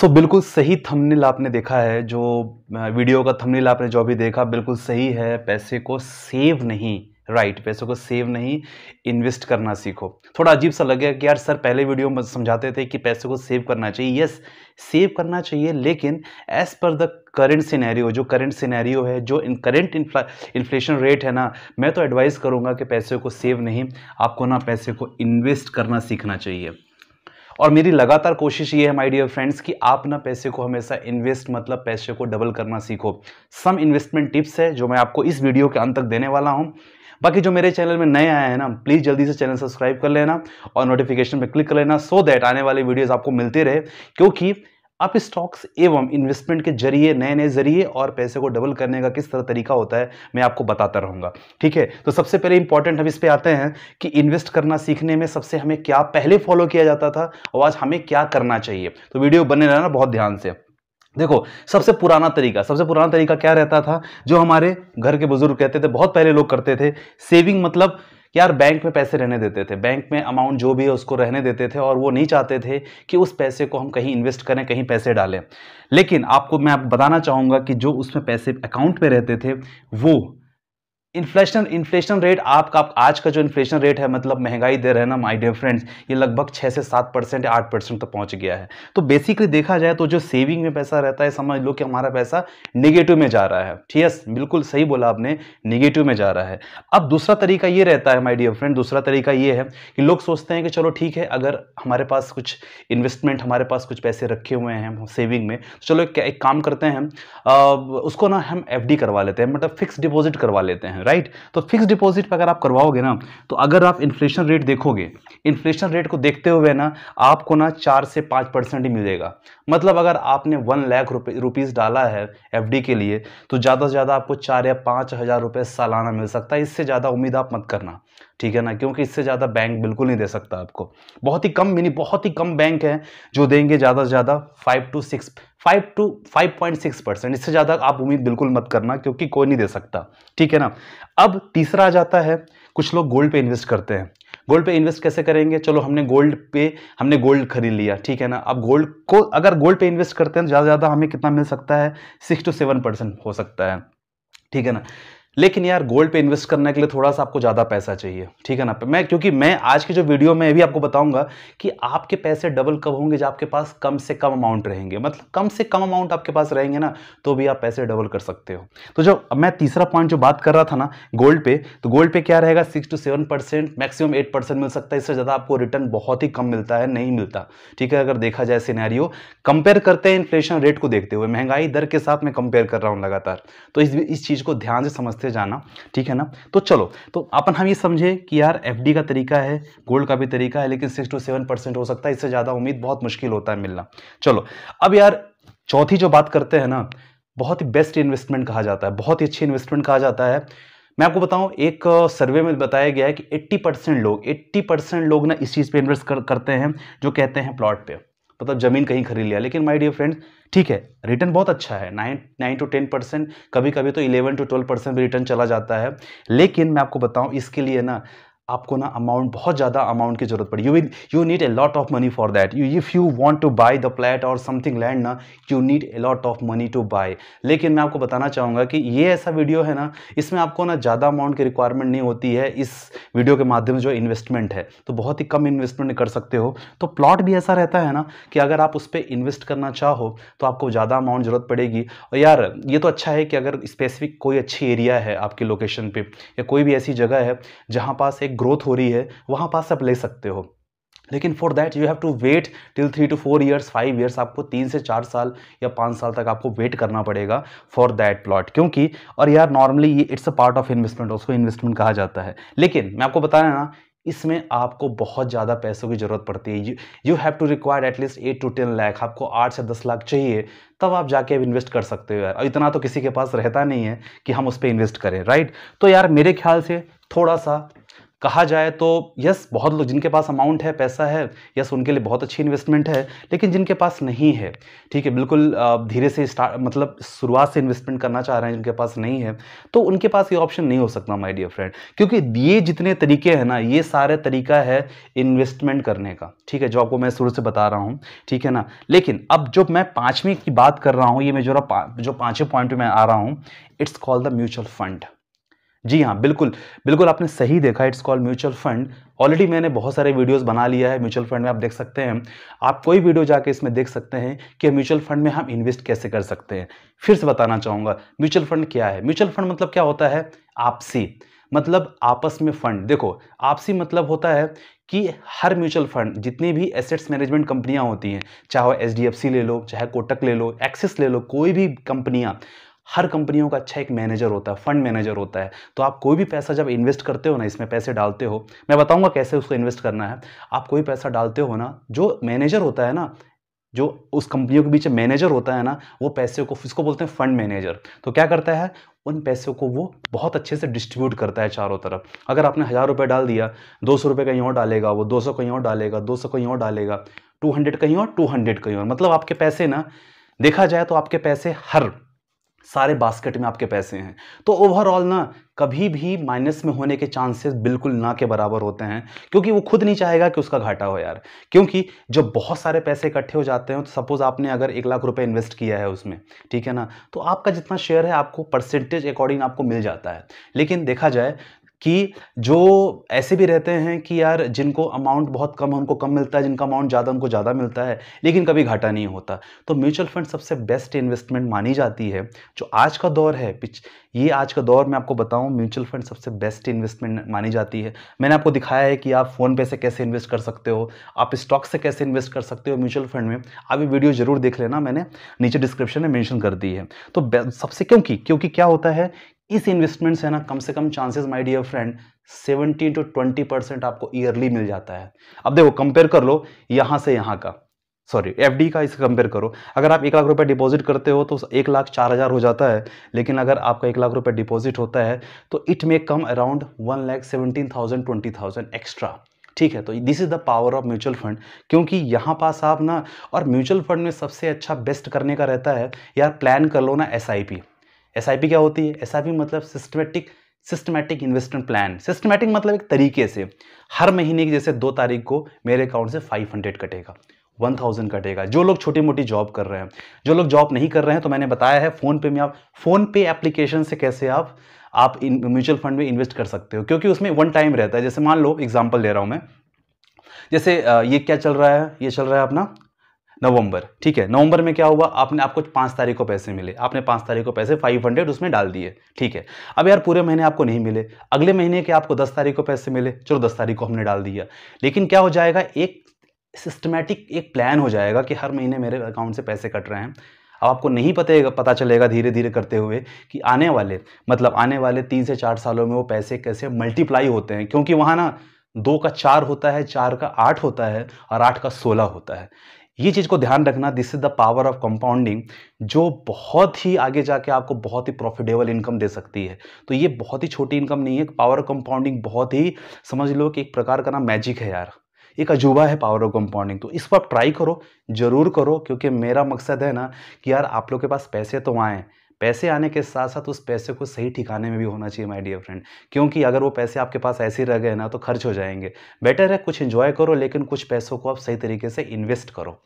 सो so, बिल्कुल सही thumbnail आपने देखा है जो वीडियो का थंबनेल आपने जो भी देखा बिल्कुल सही है पैसे को सेव नहीं राइट right, पैसों को सेव नहीं इन्वेस्ट करना सीखो थोड़ा अजीब सा लगेगा कि यार सर पहले वीडियो में समझाते थे कि पैसे को सेव करना चाहिए यस सेव करना चाहिए लेकिन as per the current scenario जो करेंट सिनेरियो है जो इन करेंट इन्फ्लेशन रेट है ना मैं तो एडवाइस करूँगा कि पैसे को सेव नहीं आपको ना पैसे को इन्वेस्ट करना सीखना चाहिए और मेरी लगातार कोशिश ये है माय डियर फ्रेंड्स कि आप ना पैसे को हमेशा इन्वेस्ट मतलब पैसे को डबल करना सीखो सम इन्वेस्टमेंट टिप्स है जो मैं आपको इस वीडियो के अंत तक देने वाला हूँ बाकी जो मेरे चैनल में नए आए हैं ना प्लीज़ जल्दी से चैनल सब्सक्राइब कर लेना और नोटिफिकेशन पर क्लिक कर लेना सो so दैट आने वाली वीडियोज़ आपको मिलते रहे क्योंकि आप स्टॉक्स एवं इन्वेस्टमेंट के जरिए नए नए जरिए और पैसे को डबल करने का किस तरह तरीका होता है मैं आपको बताता रहूंगा ठीक है तो सबसे पहले इंपॉर्टेंट हम इस पर आते हैं कि इन्वेस्ट करना सीखने में सबसे हमें क्या पहले फॉलो किया जाता था और आज हमें क्या करना चाहिए तो वीडियो बने रहना बहुत ध्यान से देखो सबसे पुराना तरीका सबसे पुराना तरीका क्या रहता था जो हमारे घर के बुजुर्ग कहते थे बहुत पहले लोग करते थे सेविंग मतलब यार बैंक में पैसे रहने देते थे बैंक में अमाउंट जो भी है उसको रहने देते थे और वो नहीं चाहते थे कि उस पैसे को हम कहीं इन्वेस्ट करें कहीं पैसे डालें लेकिन आपको मैं आप बताना चाहूँगा कि जो उसमें पैसे अकाउंट में रहते थे वो इन्फ्लेशन इन्फ्लेशन रेट आपका आज का जो इन्फ्लेशन रेट है मतलब महंगाई दे रहे ना माय डियर फ्रेंड्स ये लगभग छः से सात परसेंट या आठ परसेंट तक पहुंच गया है तो बेसिकली देखा जाए तो जो सेविंग में पैसा रहता है समझ लो कि हमारा पैसा निगेटिव में जा रहा है ठीक है बिल्कुल सही बोला आपने निगेटिव में जा रहा है अब दूसरा तरीका ये रहता है माई डियर फ्रेंड दूसरा तरीका ये है कि लोग सोचते हैं कि चलो ठीक है अगर हमारे पास कुछ इन्वेस्टमेंट हमारे पास कुछ पैसे रखे हुए हैं सेविंग में तो चलो एक, काम करते हैं उसको ना हम एफ करवा लेते हैं मतलब फिक्स डिपोजिट करवा लेते हैं है राइट तो फिक्स डिपॉजिट पर अगर आप करवाओगे ना तो अगर आप इन्फ्लेशन रेट देखोगे इन्फ्लेशन रेट को देखते हुए ना आपको ना चार से पाँच परसेंट ही मिलेगा मतलब अगर आपने वन लाख रुपीज़ डाला है एफ के लिए तो ज़्यादा से ज़्यादा आपको चार या पाँच हज़ार सालाना मिल सकता है इससे ज़्यादा उम्मीद आप मत करना ठीक है ना क्योंकि इससे ज़्यादा बैंक बिल्कुल नहीं दे सकता आपको बहुत ही कम मिनी बहुत ही कम बैंक हैं जो देंगे ज़्यादा से ज़्यादा five two six five two five point six percent इससे ज़्यादा आप उम्मीद बिल्कुल मत करना क्योंकि कोई नहीं दे सकता ठीक है ना अब तीसरा आ जाता है कुछ लोग गोल्ड पे इन्वेस्ट करते हैं गोल्ड पे इन्वेस्ट कैसे करेंगे चलो हमने गोल्ड पे हमने गोल्ड खरीद लिया ठीक है ना अब गोल्ड को अगर गोल्ड पे इन्वेस्ट करते हैं तो ज़्यादा से ज़्यादा हमें कितना मिल सकता है सिक्स टू सेवन परसेंट हो सकता है ठीक है ना लेकिन यार गोल्ड पे इन्वेस्ट करने के लिए थोड़ा सा आपको ज़्यादा पैसा चाहिए ठीक है ना मैं क्योंकि मैं आज की जो वीडियो में भी आपको बताऊंगा कि आपके पैसे डबल कब होंगे जब आपके पास कम से कम अमाउंट रहेंगे मतलब कम से कम अमाउंट आपके पास रहेंगे ना तो भी आप पैसे डबल कर सकते हो तो जो मैं तीसरा पॉइंट जो बात कर रहा था ना गोल्ड पे तो गोल्ड पे क्या रहेगा six to seven percent maximum eight percent मिल सकता है इससे ज़्यादा आपको रिटर्न बहुत ही कम मिलता है नहीं मिलता ठीक है अगर देखा जाए सिनेरियो कंपेयर करते हैं इन्फ्लेशन रेट को देखते हुए महंगाई दर के साथ मैं कंपेयर कर रहा हूँ लगातार तो इस, इस चीज़ को ध्यान से समझते जाना ठीक है ना तो चलो तो अपन हम ये समझे कि यार एफ का तरीका है गोल्ड का भी तरीका है लेकिन सिक्स टू सेवन परसेंट हो सकता है इससे ज़्यादा उम्मीद बहुत मुश्किल होता है मिलना चलो अब यार चौथी जो बात करते हैं ना बहुत ही बेस्ट इन्वेस्टमेंट कहा जाता है बहुत ही अच्छी इन्वेस्टमेंट कहा जाता है मैं आपको बताऊं एक सर्वे में बताया गया है कि 80 परसेंट लोग 80 परसेंट लोग ना इस चीज़ पे इन्वेस्ट कर, करते हैं जो कहते हैं प्लॉट पे मतलब ज़मीन कहीं खरीद लिया लेकिन माय डियर फ्रेंड्स ठीक है रिटर्न बहुत अच्छा है nine nine to ten percent कभी कभी तो इलेवन टू ट्वेल्व परसेंट भी रिटर्न चला जाता है लेकिन मैं आपको बताऊं इसके लिए ना आपको ना अमाउंट बहुत ज़्यादा अमाउंट की जरूरत पड़ी you will you need a lot of money for that you if you want to buy the flat और समथिंग लैंड ना you need a lot of money to buy लेकिन मैं आपको बताना चाहूँगा कि ये ऐसा वीडियो है ना इसमें आपको ना ज़्यादा अमाउंट की रिक्वायरमेंट नहीं होती है इस वीडियो के माध्यम से जो इन्वेस्टमेंट है तो बहुत ही कम इन्वेस्टमेंट कर सकते हो तो प्लॉट भी ऐसा रहता है ना कि अगर आप उस पर इन्वेस्ट करना चाहो तो आपको ज़्यादा अमाउंट ज़रूरत पड़ेगी और यार ये तो अच्छा है कि अगर स्पेसिफिक कोई अच्छी एरिया है आपकी लोकेशन पर या कोई भी ऐसी जगह है जहाँ पास एक ग्रोथ हो रही है वहाँ पास आप ले सकते हो लेकिन for that you have to wait till three to four years five years आपको तीन से चार साल या पाँच साल तक आपको वेट करना पड़ेगा फॉर दैट प्लॉट क्योंकि और यार नॉर्मली ये it's a part of investment उसको इन्वेस्टमेंट कहा जाता है लेकिन मैं आपको बता रहा ना इसमें आपको बहुत ज़्यादा पैसों की ज़रूरत पड़ती है you have to require at least eight to ten lakh आपको आठ से दस लाख चाहिए तब आप जाके अब इन्वेस्ट कर सकते हो यार और इतना तो किसी के पास रहता नहीं है कि हम उस पर इन्वेस्ट करें राइट तो यार मेरे ख्याल से थोड़ा सा कहा जाए तो यस बहुत लोग जिनके पास अमाउंट है पैसा है यस उनके लिए बहुत अच्छी इन्वेस्टमेंट है लेकिन जिनके पास नहीं है ठीक है बिल्कुल धीरे से स्टार्ट मतलब शुरुआत से इन्वेस्टमेंट करना चाह रहे हैं जिनके पास नहीं है तो उनके पास ये ऑप्शन नहीं हो सकता माय डियर फ्रेंड क्योंकि ये जितने तरीके हैं ना ये सारे तरीका है इन्वेस्टमेंट करने का ठीक है जो आपको मैं शुरू से बता रहा हूँ ठीक है ना लेकिन अब जो मैं पाँचवीं की बात कर रहा हूँ ये मैं जो पा, जो पाँचवें पॉइंट में आ रहा हूँ it's called the mutual fund जी हाँ बिल्कुल बिल्कुल आपने सही देखा it's called mutual fund already मैंने बहुत सारे वीडियोस बना लिया है म्यूचुअल फंड में आप देख सकते हैं आप कोई वीडियो जाके इसमें देख सकते हैं कि म्यूचुअल फंड में हम इन्वेस्ट कैसे कर सकते हैं फिर से बताना चाहूँगा म्यूचुअल फंड क्या है म्यूचुअल फंड मतलब क्या होता है आपसी मतलब आपस में फंड देखो आपसी मतलब होता है कि हर म्यूचुअल फंड जितनी भी एसेट्स मैनेजमेंट कंपनियां होती हैं चाहे एच ले लो चाहे कोटक ले लो एक्सिस ले लो कोई भी कंपनियां हर कंपनियों का अच्छा एक मैनेजर होता है फंड मैनेजर होता है तो आप कोई भी पैसा जब इन्वेस्ट करते हो ना इसमें पैसे डालते हो मैं बताऊंगा कैसे उसको इन्वेस्ट करना है आप कोई पैसा डालते हो ना जो मैनेजर होता है ना जो उस कंपनियों के बीच मैनेजर होता है ना वो पैसे को इसको बोलते हैं फंड मैनेजर तो क्या करता है उन पैसों को वो बहुत अच्छे से डिस्ट्रीब्यूट करता है चारों तरफ अगर आपने हज़ार रुपये डाल दिया दो सौ रुपये कहीं और डालेगा वो दो सौ कहीं और डालेगा दो सौ कहीं और डालेगा टू हंड्रेड कहीं और टू हंड्रेड कहीं और मतलब आपके पैसे ना देखा जाए तो आपके पैसे हर सारे बास्केट में आपके पैसे हैं तो ओवरऑल ना कभी भी माइनस में होने के चांसेस बिल्कुल ना के बराबर होते हैं क्योंकि वो खुद नहीं चाहेगा कि उसका घाटा हो यार क्योंकि जब बहुत सारे पैसे इकट्ठे हो जाते हैं तो सपोज़ आपने अगर एक लाख रुपए इन्वेस्ट किया है उसमें ठीक है ना तो आपका जितना शेयर है आपको परसेंटेज अकॉर्डिंग आपको मिल जाता है लेकिन देखा जाए कि जो ऐसे भी रहते हैं कि यार जिनको अमाउंट बहुत कम है उनको कम मिलता है जिनका अमाउंट ज़्यादा उनको ज़्यादा मिलता है लेकिन कभी घाटा नहीं होता तो म्यूचुअल फंड सबसे बेस्ट इन्वेस्टमेंट मानी जाती है जो आज का दौर है पिछ ये आज का दौर मैं आपको बताऊं म्यूचुअल फंड सबसे बेस्ट इन्वेस्टमेंट मानी जाती है मैंने आपको दिखाया है कि आप फ़ोन पे से कैसे इन्वेस्ट कर सकते हो आप स्टॉक से कैसे इन्वेस्ट कर सकते हो म्यूचुअल फंड में आप ये वीडियो जरूर देख लेना मैंने नीचे डिस्क्रिप्शन में मैंशन कर दी है तो सबसे क्योंकि क्योंकि क्या होता है इस इन्वेस्टमेंट से ना कम से कम chances my dear friend 17 to 20 परसेंट आपको ईयरली मिल जाता है अब देखो कंपेयर कर लो यहाँ से यहाँ का सॉरी एफ का इसे कंपेयर करो अगर आप एक लाख रुपये डिपॉजिट करते हो तो एक लाख चार हज़ार हो जाता है लेकिन अगर आपका एक लाख रुपये डिपॉजिट होता है तो it may come around one lakh seventeen thousand twenty thousand extra ठीक है तो this is the power of mutual fund क्योंकि यहाँ पास आप ना और म्यूचुअल फंड में सबसे अच्छा बेस्ट करने का रहता है यार प्लान कर लो ना S I P S I P क्या होती है एस आई पी मतलब systematic systematic investment plan systematic मतलब एक तरीके से हर महीने की जैसे दो तारीख को मेरे अकाउंट से हंड्रेड कटेगा वन थाउजेंड कटेगा जो लोग छोटी मोटी जॉब कर रहे हैं जो लोग जॉब नहीं कर रहे हैं तो मैंने बताया है फ़ोन पे में आप फ़ोन पे एप्लीकेशन से कैसे आप आप इन म्यूचुअल फंड में इन्वेस्ट कर सकते हो क्योंकि उसमें वन टाइम रहता है जैसे मान लो एग्जाम्पल दे रहा हूँ मैं जैसे ये क्या चल रहा है ये चल रहा है अपना नवंबर ठीक है नवंबर में क्या हुआ आपने आपको पाँच तारीख को पैसे मिले आपने पाँच तारीख को पैसे फाइव हंड्रेड उसमें डाल दिए ठीक है अब यार पूरे महीने आपको नहीं मिले अगले महीने के आपको दस तारीख को पैसे मिले चलो दस तारीख को हमने डाल दिया लेकिन क्या हो जाएगा एक सिस्टमेटिक एक प्लान हो जाएगा कि हर महीने मेरे अकाउंट से पैसे कट रहे हैं अब आपको नहीं पता पता चलेगा धीरे धीरे करते हुए कि आने वाले मतलब आने वाले तीन से चार सालों में वो पैसे कैसे मल्टीप्लाई होते हैं क्योंकि वहाँ ना दो का चार होता है चार का आठ होता है और आठ का सोलह होता है ये चीज़ को ध्यान रखना this is the power of compounding जो बहुत ही आगे जाके आपको बहुत ही प्रॉफिटेबल इनकम दे सकती है तो ये बहुत ही छोटी इनकम नहीं है पावर ऑफ कंपाउंडिंग बहुत ही समझ लो कि एक प्रकार का ना मैजिक है यार एक अजूबा है पावर ऑफ कंपाउंडिंग तो इस पर ट्राई करो ज़रूर करो क्योंकि मेरा मकसद है ना कि यार आप लोग के पास पैसे तो आएँ पैसे आने के साथ साथ उस पैसे को सही ठिकाने में भी होना चाहिए माय डियर फ्रेंड क्योंकि अगर वो पैसे आपके पास ऐसे रह गए ना तो खर्च हो जाएंगे बेटर है कुछ इन्जॉय करो लेकिन कुछ पैसों को आप सही तरीके से इन्वेस्ट करो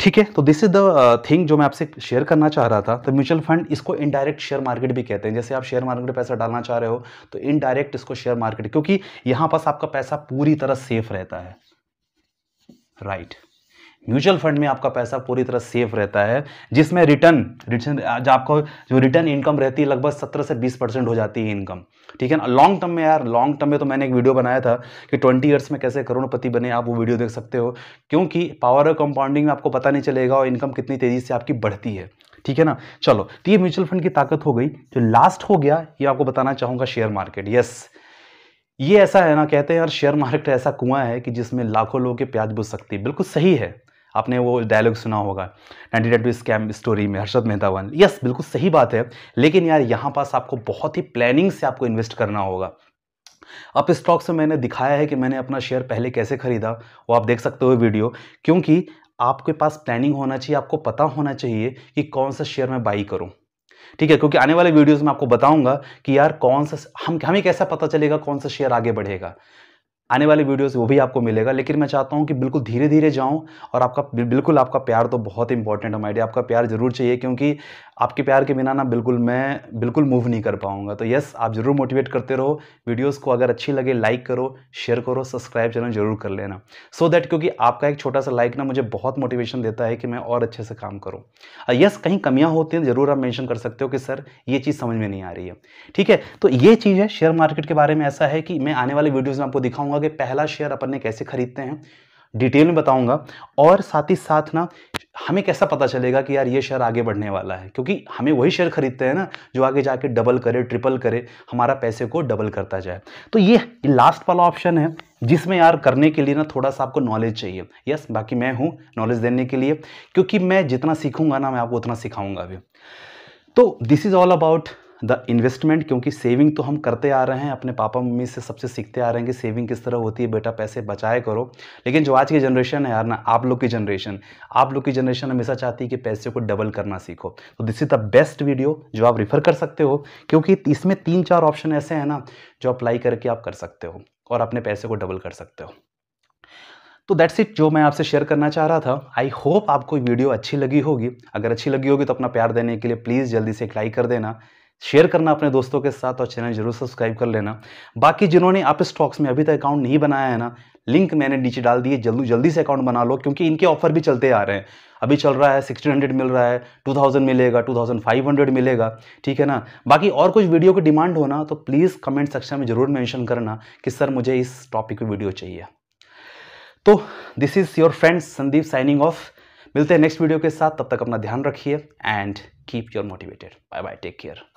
ठीक है तो दिस इज द थिंग जो मैं आपसे शेयर करना चाह रहा था तो म्यूचुअल फंड इसको इनडायरेक्ट शेयर मार्केट भी कहते हैं जैसे आप शेयर मार्केट में पैसा डालना चाह रहे हो तो इनडायरेक्ट इसको शेयर मार्केट क्योंकि यहां पास आपका पैसा पूरी तरह सेफ रहता है राइट right. म्यूचुअल फंड में आपका पैसा पूरी तरह सेफ रहता है जिसमें रिटर्न रिटर्न आपको जो रिटर्न इनकम रहती है लगभग सत्रह से बीस परसेंट हो जाती है इनकम ठीक है ना लॉन्ग टर्म में यार लॉन्ग टर्म में तो मैंने एक वीडियो बनाया था कि ट्वेंटी ईयर्स में कैसे करोड़पति बने आप वो वीडियो देख सकते हो क्योंकि पावर ऑफ कंपाउंडिंग में आपको पता नहीं चलेगा और इनकम कितनी तेज़ी से आपकी बढ़ती है ठीक है ना चलो तो ये म्यूचुअल फंड की ताकत हो गई जो लास्ट हो गया ये आपको बताना चाहूँगा शेयर मार्केट यस ये ऐसा है ना कहते हैं यार शेयर मार्केट ऐसा कुआं है कि जिसमें लाखों लोगों के प्याज बुझ सकती है बिल्कुल सही है आपने वो डायलॉग सुना होगा नाइनटीन टू स्कैम स्टोरी में हर्षद मेहता वन यस बिल्कुल सही बात है लेकिन यार यहाँ पास आपको बहुत ही प्लानिंग से आपको इन्वेस्ट करना होगा अब स्टॉक से मैंने दिखाया है कि मैंने अपना शेयर पहले कैसे खरीदा वो आप देख सकते हो वीडियो क्योंकि आपके पास प्लानिंग होना चाहिए आपको पता होना चाहिए कि कौन सा शेयर मैं बाई करूँ ठीक है क्योंकि आने वाले वीडियोस में आपको बताऊंगा कि यार कौन सा हम हमें कैसा पता चलेगा कौन सा शेयर आगे बढ़ेगा आने वाली वीडियोस वो भी आपको मिलेगा लेकिन मैं चाहता हूँ कि बिल्कुल धीरे धीरे जाऊँ और आपका बिल्कुल आपका प्यार तो बहुत इंपॉर्टेंट है माइडिया आपका प्यार ज़रूर चाहिए क्योंकि आपके प्यार के बिना ना बिल्कुल मैं बिल्कुल मूव नहीं कर पाऊँगा तो यस आप ज़रूर मोटिवेट करते रहो वीडियोस को अगर अच्छी लगे लाइक करो शेयर करो सब्सक्राइब चैनल जरूर कर लेना सो so दैट क्योंकि आपका एक छोटा सा लाइक ना मुझे बहुत मोटिवेशन देता है कि मैं और अच्छे से काम करूँ यस कहीं कमियाँ होती हैं ज़रूर आप मैंशन कर सकते हो कि सर ये चीज़ समझ में नहीं आ रही है ठीक है तो ये चीज़ है शेयर मार्केट के बारे में ऐसा है कि मैं आने वाली वीडियोज़ में आपको दिखाऊंगा बताऊंगा कि पहला शेयर अपन ने कैसे खरीदते हैं डिटेल में बताऊंगा और साथ ही साथ ना हमें कैसा पता चलेगा कि यार ये शेयर आगे बढ़ने वाला है क्योंकि हमें वही शेयर खरीदते हैं ना जो आगे जाके डबल करे ट्रिपल करे हमारा पैसे को डबल करता जाए तो ये लास्ट वाला ऑप्शन है जिसमें यार करने के लिए ना थोड़ा सा आपको नॉलेज चाहिए यस बाकी मैं हूँ नॉलेज देने के लिए क्योंकि मैं जितना सीखूंगा ना मैं आपको उतना सिखाऊंगा अभी तो this is all about the investment क्योंकि सेविंग तो हम करते आ रहे हैं अपने पापा मम्मी से सबसे सीखते आ रहे हैं कि सेविंग किस तरह होती है बेटा पैसे बचाए करो लेकिन जो आज की जनरेशन है यार ना आप लोग की जनरेशन आप लोग की जनरेशन हमेशा चाहती है कि पैसे को डबल करना सीखो तो this is the best video जो आप रिफ़र कर सकते हो क्योंकि इसमें तीन चार ऑप्शन ऐसे हैं ना जो अप्लाई करके आप कर सकते हो और अपने पैसे को डबल कर सकते हो तो दैट्स इट जो मैं आपसे शेयर करना चाह रहा था आई होप आपको वीडियो अच्छी लगी होगी अगर अच्छी लगी होगी तो अपना प्यार देने के लिए प्लीज़ जल्दी से एक लाइक कर देना शेयर करना अपने दोस्तों के साथ और चैनल जरूर सब्सक्राइब कर लेना बाकी जिन्होंने आप स्टॉक्स में अभी तक अकाउंट नहीं बनाया है ना लिंक मैंने नीचे डाल दिए जल्दी जल्दी से अकाउंट बना लो क्योंकि इनके ऑफर भी चलते आ रहे हैं अभी चल रहा है सिक्सटीन हंड्रेड मिल रहा है टू थाउजेंड मिलेगा टू थाउजेंड फाइव हंड्रेड मिलेगा ठीक है ना बाकी और कुछ वीडियो की डिमांड हो ना तो प्लीज़ कमेंट सेक्शन में ज़रूर मैंशन करना कि सर मुझे इस टॉपिक पर वीडियो चाहिए तो this is your friend Sandeep signing off मिलते हैं नेक्स्ट वीडियो के साथ तब तक अपना ध्यान रखिए and keep your motivated bye bye take care